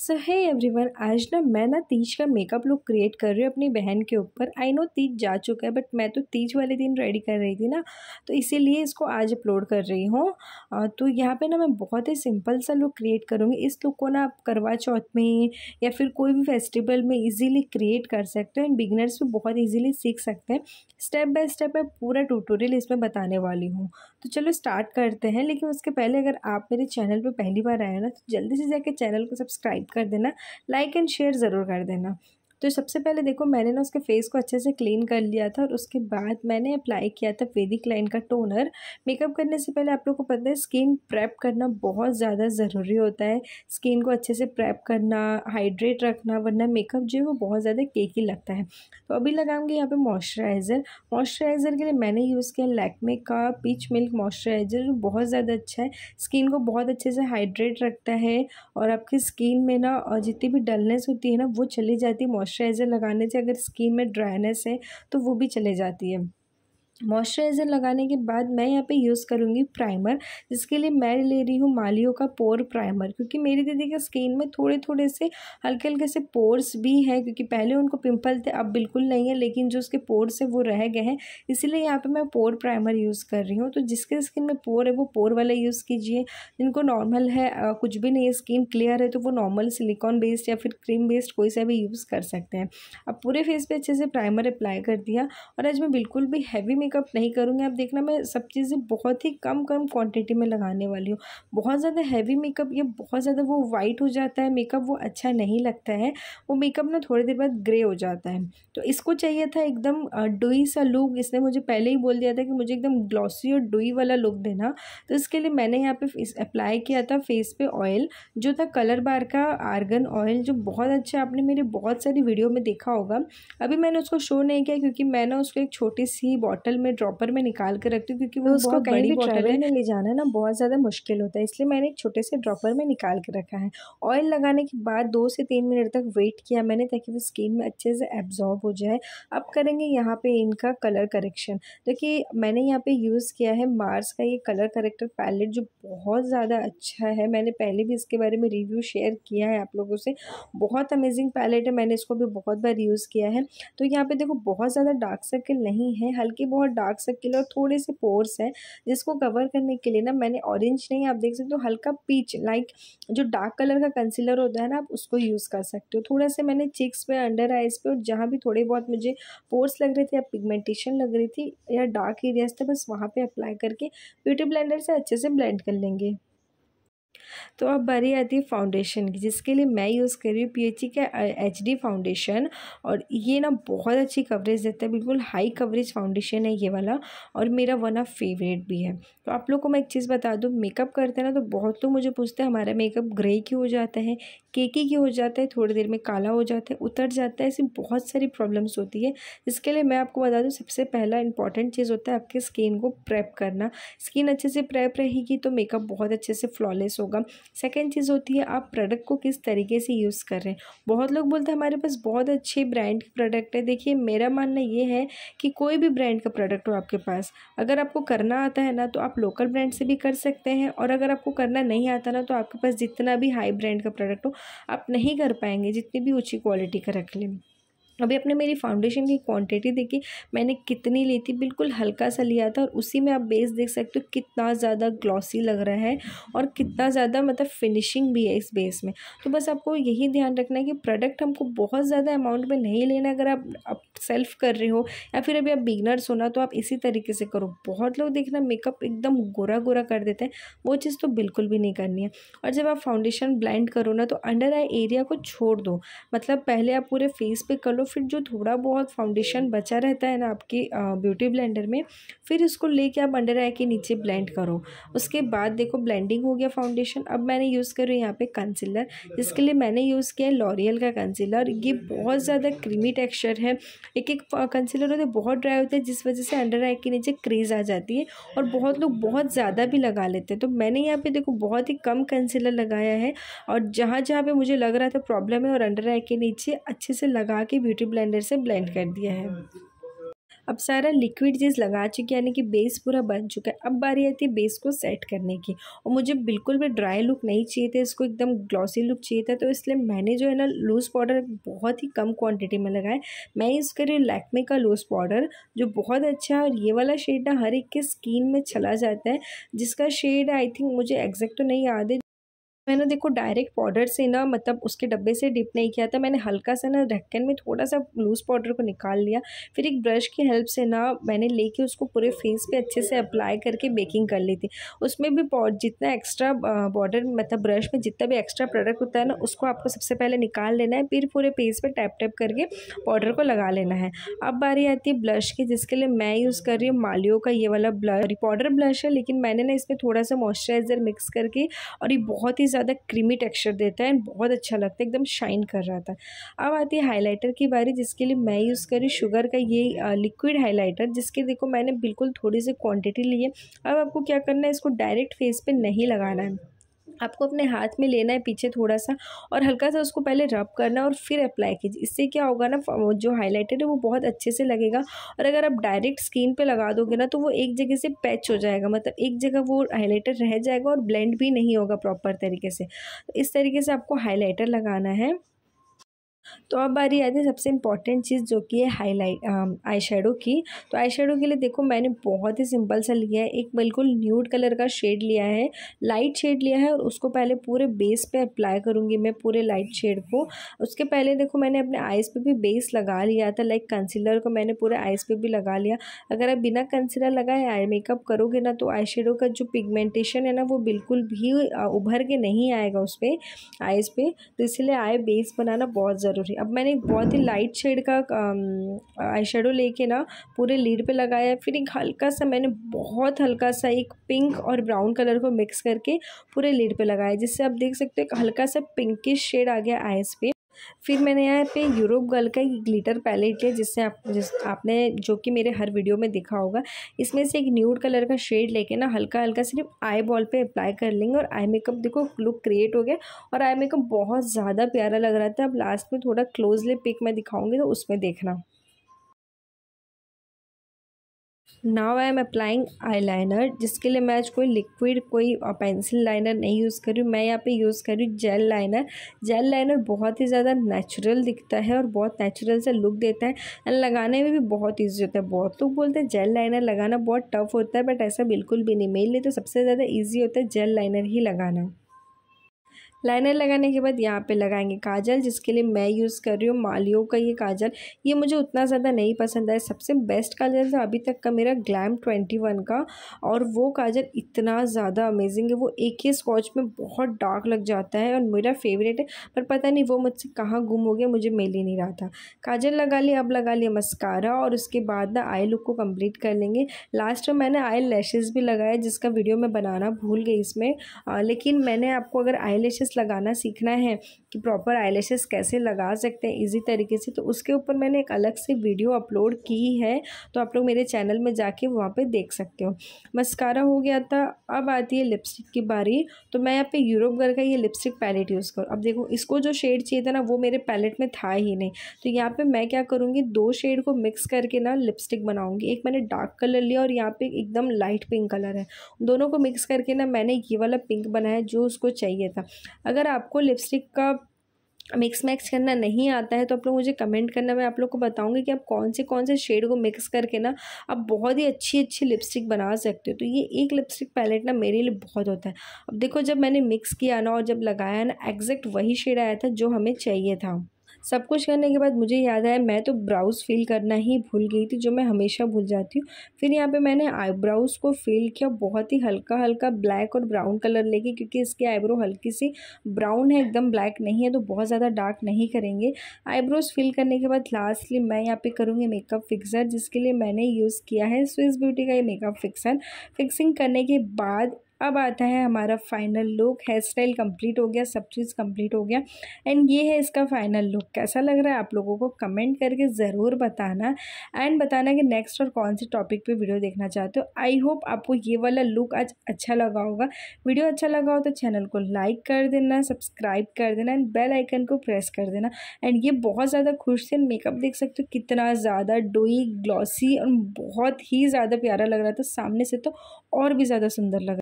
सो है एवरीवन आज ना मैं ना तीज का मेकअप लुक क्रिएट कर रही हूँ अपनी बहन के ऊपर आई नो तीज जा चुका है बट मैं तो तीज वाले दिन रेडी कर रही थी ना तो इसीलिए इसको आज अपलोड कर रही हूँ तो यहाँ पे ना मैं बहुत ही सिंपल सा लुक क्रिएट करूँगी इस लुक को ना आप करवा चौथ में या फिर कोई भी फेस्टिवल में ईजिली क्रिएट कर सकते हो एंड बिगनर्स भी बहुत ईजिली सीख सकते हैं स्टेप बाय स्टेप मैं पूरा टूटोरियल इसमें बताने वाली हूँ तो चलो स्टार्ट करते हैं लेकिन उसके पहले अगर आप मेरे चैनल पर पहली बार आए हो ना तो जल्दी से जाकर चैनल को सब्सक्राइब कर देना लाइक एंड शेयर ज़रूर कर देना तो सबसे पहले देखो मैंने ना उसके फेस को अच्छे से क्लीन कर लिया था और उसके बाद मैंने अप्लाई किया था वेदिक लाइन का टोनर मेकअप करने से पहले आप लोग को पता है स्किन प्रेप करना बहुत ज़्यादा ज़रूरी होता है स्किन को अच्छे से प्रेप करना हाइड्रेट रखना वरना मेकअप जो है वो बहुत ज़्यादा केकी लगता है तो अभी लगाऊंगी यहाँ पे मॉइस्चराइज़र मॉइस्चराइज़र के लिए मैंने यूज़ किया लैकमे का पीच मिल्क मॉइस्चराइज़र बहुत ज़्यादा अच्छा है स्किन को बहुत अच्छे से हाइड्रेट रखता है और आपकी स्किन में ना जितनी भी डलनेस होती है ना वो चली जाती है मॉइस्चराइज़र लगाने से अगर स्किन में ड्राइनेस है तो वो भी चले जाती है मॉइस्चराइज़र लगाने के बाद मैं यहाँ पे यूज़ करूँगी प्राइमर जिसके लिए मैं ले रही हूँ मालियो का पोर प्राइमर क्योंकि मेरी दीदी के स्किन में थोड़े थोड़े से हल्के हल्के से पोर्स भी हैं क्योंकि पहले उनको पिंपल थे अब बिल्कुल नहीं है लेकिन जो उसके पोर्स है वो रह गए हैं इसीलिए यहाँ पर मैं पोर प्राइमर यूज़ कर रही हूँ तो जिसके स्किन में पोर है वो पोर वाला यूज़ कीजिए जिनको नॉर्मल है कुछ भी नहीं है स्किन क्लियर है तो वो नॉर्मल सिलिकॉन बेस्ड या फिर क्रीम बेस्ड कोई सा भी यूज़ कर सकते हैं अब पूरे फेस पर अच्छे से प्राइमर अप्लाई कर दिया और आज मैं बिल्कुल भी हैवी में मेकअप नहीं करूँगी आप देखना मैं सब चीज़ें बहुत ही कम कम क्वांटिटी में लगाने वाली हूँ बहुत ज़्यादा हैवी मेकअप या बहुत ज़्यादा वो वाइट हो जाता है मेकअप वो अच्छा नहीं लगता है वो मेकअप ना थोड़ी देर बाद ग्रे हो जाता है तो इसको चाहिए था एकदम डुई सा लुक इसने मुझे पहले ही बोल दिया था कि मुझे एकदम ग्लॉसी और डुई वाला लुक देना तो इसके लिए मैंने यहाँ पे अप्लाई किया था फेस पे ऑयल जो था कलर बार का आर्गन ऑयल जो बहुत अच्छा आपने मेरे बहुत सारी वीडियो में देखा होगा अभी मैंने उसको शो नहीं किया क्योंकि मैं ना उसको एक छोटी सी बॉटल बॉटल में ड्रॉपर में निकाल कर रखती हूँ क्योंकि वो उसको भी बॉटल में ले जाना ना बहुत ज़्यादा मुश्किल होता है इसलिए मैंने एक छोटे से ड्रॉपर में निकाल कर रखा है ऑयल लगाने के बाद दो से तीन मिनट तक वेट किया मैंने ताकि वो स्किन में अच्छे से एब्जॉर्ब हो जाए अब करेंगे यहाँ पे इनका कलर करेक्शन देखिए मैंने यहाँ पे यूज़ किया है मार्स का ये कलर करेक्टर पैलेट जो बहुत ज़्यादा अच्छा है मैंने पहले भी इसके बारे में रिव्यू शेयर किया है आप लोगों से बहुत अमेजिंग पैलेट है मैंने इसको भी बहुत बार यूज़ किया है तो यहाँ पे देखो बहुत ज़्यादा डार्क सर्किल नहीं है हल्की बहुत बहुत डार्क सर्किल और थोड़े से पोर्स हैं जिसको कवर करने के लिए ना मैंने ऑरेंज नहीं आप देख सकते हो हल्का पीच लाइक जो डार्क कलर का कंसीलर होता है ना आप उसको यूज़ कर सकते हो थोड़ा सा मैंने चिक्स पे अंडर आइज़ पे और जहाँ भी थोड़े बहुत मुझे पोर्स लग रहे थे या पिगमेंटेशन लग रही थी या डार्क एरियाज थे बस वहाँ पर अप्लाई करके ब्यूटी ब्लेंडर से अच्छे से ब्लेंड कर लेंगे तो अब बारी आती है फाउंडेशन की जिसके लिए मैं यूज़ कर रही हूँ पी एच ई का एच डी फाउंडेशन और ये ना बहुत अच्छी कवरेज देता है बिल्कुल हाई कवरेज फाउंडेशन है ये वाला और मेरा वन ऑफ फेवरेट भी है तो आप लोग को मैं एक चीज़ बता दूँ मेकअप करते हैं ना तो बहुत लोग मुझे पूछते हैं हमारा मेकअप ग्रे क्यों हो जाता है केकी क्यों हो जाता है थोड़ी देर में काला हो जाता है उतर जाता है ऐसी बहुत सारी प्रॉब्लम्स होती है जिसके लिए मैं आपको बता दूँ सबसे पहला इंपॉर्टेंट चीज़ होता है आपके स्किन को प्रेप करना स्किन अच्छे से प्रेप रहेगी तो मेकअप बहुत अच्छे से फ्लॉलेस होगा होगा सेकेंड चीज़ होती है आप प्रोडक्ट को किस तरीके से यूज़ कर रहे हैं बहुत लोग बोलते हैं हमारे पास बहुत अच्छे ब्रांड के प्रोडक्ट है देखिए मेरा मानना ये है कि कोई भी ब्रांड का प्रोडक्ट हो आपके पास अगर आपको करना आता है ना तो आप लोकल ब्रांड से भी कर सकते हैं और अगर आपको करना नहीं आता ना तो आपके पास जितना भी हाई ब्रांड का प्रोडक्ट हो आप नहीं कर पाएंगे जितनी भी ऊँची क्वालिटी का रख लें अभी आपने मेरी फाउंडेशन की क्वांटिटी देखी मैंने कितनी ली थी बिल्कुल हल्का सा लिया था और उसी में आप बेस देख सकते हो कितना ज़्यादा ग्लॉसी लग रहा है और कितना ज़्यादा मतलब फिनिशिंग भी है इस बेस में तो बस आपको यही ध्यान रखना है कि प्रोडक्ट हमको बहुत ज़्यादा अमाउंट में नहीं लेना अगर आप, आप सेल्फ कर रहे हो या फिर अभी आप बिगनर्स होना तो आप इसी तरीके से करो बहुत लोग देखना मेकअप एकदम गोरा गोरा कर देते हैं वो चीज़ तो बिल्कुल भी नहीं करनी है और जब आप फाउंडेशन ब्लाइंड करो ना तो अंडर आई एरिया को छोड़ दो मतलब पहले आप पूरे फेस पर कर लो फिर जो थोड़ा बहुत फाउंडेशन हम्म। बचा रहता है ना आपके ब्यूटी ब्लेंडर में फिर इसको लेके आप अंडर आई के नीचे ब्लेंड करो उसके बाद देखो ब्लेंडिंग हो गया फाउंडेशन अब मैंने यूज़ करूँ यहाँ पे कंसीलर जिसके लिए मैंने यूज़ किया है लॉरियल का कंसीलर ये हम्म। बहुत ज़्यादा क्रीमी टेक्स्चर है एक एक कंसीलर होते बहुत ड्राई होते हैं जिस वजह से अंडर आई के नीचे क्रीज आ जाती है और बहुत लोग बहुत ज़्यादा भी लगा लेते हैं तो मैंने यहाँ पे देखो बहुत ही कम कंसीलर लगाया है और जहाँ जहाँ पे मुझे लग रहा था प्रॉब्लम है और अंडर आई के नीचे अच्छे से लगा के ब्यूटी ब्यूटी ब्लेंडर से ब्लेंड कर दिया है अब सारा लिक्विड चीज़ लगा चुकी है यानी कि बेस पूरा बन चुका है अब बारी आती है बेस को सेट करने की और मुझे बिल्कुल भी ड्राई लुक नहीं चाहिए था इसको एकदम ग्लॉसी लुक चाहिए था तो इसलिए मैंने जो है ना लूज़ पाउडर बहुत ही कम क्वांटिटी में लगाया मैं यूज़ कर रही हूँ लैक्मे का लूज़ पाउडर जो बहुत अच्छा है और ये वाला शेड ना हर एक के स्किन में चला जाता है जिसका शेड आई थिंक मुझे एग्जैक्ट तो नहीं याद है मैंने देखो डायरेक्ट पाउडर से ना मतलब उसके डब्बे से डिप नहीं किया था मैंने हल्का सा ना ढक्कन में थोड़ा सा लूज़ पाउडर को निकाल लिया फिर एक ब्रश की हेल्प से ना मैंने लेके उसको पूरे फेस पे अच्छे से अप्लाई करके बेकिंग कर ली थी उसमें भी जितना एक्स्ट्रा पाउडर मतलब ब्रश में जितना भी एक्स्ट्रा प्रोडक्ट होता है ना उसको आपको सबसे पहले निकाल लेना है फिर पूरे फेस पर टैप टैप करके पाउडर को लगा लेना है अब बारी आती है ब्लश की जिसके लिए मैं यूज़ कर रही हूँ मालियो का ये वाला ब्लश पाउडर ब्लश है लेकिन मैंने ना इसमें थोड़ा सा मॉइस्चराइज़र मिक्स करके और ये बहुत ही ज़्यादा क्रीमी टेक्सचर देता है एंड बहुत अच्छा लगता है एकदम शाइन कर रहा था अब आती है हाईलाइटर की बारी जिसके लिए मैं यूज़ करी शुगर का ये लिक्विड हाईलाइटर जिसके देखो मैंने बिल्कुल थोड़ी सी क्वान्टिटी ली है अब आपको क्या करना है इसको डायरेक्ट फेस पर नहीं लगाना है आपको अपने हाथ में लेना है पीछे थोड़ा सा और हल्का सा उसको पहले रब करना और फिर अप्लाई कीजिए इससे क्या होगा ना जो हाईलाइटर है वो बहुत अच्छे से लगेगा और अगर आप डायरेक्ट स्किन पे लगा दोगे ना तो वो एक जगह से पैच हो जाएगा मतलब एक जगह वो हाईलाइटर रह जाएगा और ब्लेंड भी नहीं होगा प्रॉपर तरीके से तो इस तरीके से आपको हाईलाइटर लगाना है तो अब बारी आती है सबसे इम्पॉर्टेंट चीज़ जो कि है हाईलाइट आई शेडो की तो आई शेडो के लिए देखो मैंने बहुत ही सिंपल सा लिया है एक बिल्कुल न्यूड कलर का शेड लिया है लाइट शेड लिया है और उसको पहले पूरे बेस पे अप्लाई करूँगी मैं पूरे लाइट शेड को उसके पहले देखो मैंने अपने आइज़ पर भी बेस लगा लिया था लाइक कंसीलर को मैंने पूरे आइज़ पर भी लगा लिया अगर आप बिना कंसीलर लगाए आई मेकअप करोगे ना तो आई शेडो का जो पिगमेंटेशन है ना वो बिल्कुल भी उभर के नहीं आएगा उस पर आइज़ पर तो इसलिए आई बेस बनाना बहुत ज़रूरी हो रही अब मैंने एक बहुत ही लाइट शेड का आई um, शेडो लेके ना पूरे लीड पे लगाया फिर एक हल्का सा मैंने बहुत हल्का सा एक पिंक और ब्राउन कलर को मिक्स करके पूरे लीड पे लगाया जिससे आप देख सकते हो एक हल्का सा पिंकिश शेड आ गया आइज़ पे फिर मैंने यहाँ पे यूरोप गर्ल का एक ग्लिटर पैलेट लिया जिससे आप जिस आपने जो कि मेरे हर वीडियो में देखा होगा इसमें से एक न्यूड कलर का शेड लेके ना हल्का हल्का सिर्फ आई बॉल पर अप्लाई कर लेंगे और आई मेकअप देखो लुक क्रिएट हो गया और आई मेकअप बहुत ज़्यादा प्यारा लग रहा था अब लास्ट में थोड़ा क्लोजली पिक मैं दिखाऊँगी तो उसमें देखना now I am applying eyeliner जिसके लिए मैं आज कोई लिक्विड कोई पेंसिल लाइनर नहीं यूज़ कर रही हूँ मैं यहाँ पे यूज़ कर रही हूँ जेल लाइनर जेल लाइनर बहुत ही ज़्यादा नेचुरल दिखता है और बहुत नेचुरल सा लुक देता है एंड लगाने में भी बहुत ईजी होता है बहुत लोग बोलते हैं जेल लाइनर लगाना बहुत टफ होता है बट ऐसा बिल्कुल भी नहीं मेरे लिए तो सबसे ज़्यादा ईजी होता है जेल लाइनर ही लगाना लाइनर लगाने के बाद यहाँ पे लगाएंगे काजल जिसके लिए मैं यूज़ कर रही हूँ मालियो का ये काजल ये मुझे उतना ज़्यादा नहीं पसंद आया सबसे बेस्ट काजल था अभी तक का मेरा ग्लैम ट्वेंटी वन का और वो काजल इतना ज़्यादा अमेजिंग है वो एक ही स्कॉच में बहुत डार्क लग जाता है और मेरा फेवरेट है पर पता नहीं वो मुझसे कहाँ गुम हो गया मुझे मिल ही नहीं रहा था काजल लगा लिया अब लगा लिया मस्कारा और उसके बाद ना आई लुक को कम्प्लीट कर लेंगे लास्ट में मैंने आई लैशेज़ भी लगाया जिसका वीडियो मैं बनाना भूल गई इसमें लेकिन मैंने आपको अगर आई लैशेज़ आईलेशेस लगाना सीखना है कि प्रॉपर आईलेशेस कैसे लगा सकते हैं इजी तरीके से तो उसके ऊपर मैंने एक अलग से वीडियो अपलोड की है तो आप लोग मेरे चैनल में जाके वहाँ पे देख सकते हो मस्कारा हो गया था अब आती है लिपस्टिक की बारी तो मैं यहाँ पे यूरोप घर का ये लिपस्टिक पैलेट यूज़ करूँ अब देखो इसको जो शेड चाहिए था ना वो मेरे पैलेट में था ही नहीं तो यहाँ पर मैं क्या करूँगी दो शेड को मिक्स करके ना लिपस्टिक बनाऊँगी एक मैंने डार्क कलर लिया और यहाँ पर एकदम लाइट पिंक कलर है दोनों को मिक्स करके ना मैंने ये वाला पिंक बनाया जो उसको चाहिए था अगर आपको लिपस्टिक का मिक्स मैक्स करना नहीं आता है तो आप लोग मुझे कमेंट करना मैं आप लोग को बताऊंगी कि आप कौन से कौन से शेड को मिक्स करके ना आप बहुत ही अच्छी अच्छी लिपस्टिक बना सकते हो तो ये एक लिपस्टिक पैलेट ना मेरे लिए बहुत होता है अब देखो जब मैंने मिक्स किया ना और जब लगाया ना एग्जैक्ट वही शेड आया था जो हमें चाहिए था सब कुछ करने के बाद मुझे याद आया मैं तो ब्राउज़ फिल करना ही भूल गई थी जो मैं हमेशा भूल जाती हूँ फिर यहाँ पे मैंने आईब्राउज़ को फिल किया बहुत ही हल्का हल्का ब्लैक और ब्राउन कलर लेके क्योंकि इसकी आईब्रो हल्की सी ब्राउन है एकदम ब्लैक नहीं है तो बहुत ज़्यादा डार्क नहीं करेंगे आईब्रोज़ फिल करने के बाद लास्टली मैं यहाँ पर करूँगी मेकअप फिक्सर जिसके लिए मैंने यूज़ किया है स्विस ब्यूटी का ये मेकअप फिक्सर फिक्सिंग करने के बाद अब आता है हमारा final look hairstyle complete हो गया सब चीज़ कंप्लीट हो गया एंड ये है इसका फाइनल लुक कैसा लग रहा है आप लोगों को कमेंट करके ज़रूर बताना एंड बताना कि नेक्स्ट और कौन से टॉपिक पे वीडियो देखना चाहते हो आई होप आपको ये वाला लुक आज अच्छा लगा होगा वीडियो अच्छा लगा हो तो चैनल को लाइक कर देना सब्सक्राइब कर देना एंड बेल आइकन को प्रेस कर देना एंड ये बहुत ज़्यादा खुश थे मेकअप देख सकते हो कितना ज़्यादा डोई ग्लॉसी और बहुत ही ज़्यादा प्यारा लग रहा था सामने से तो और भी ज़्यादा सुंदर लग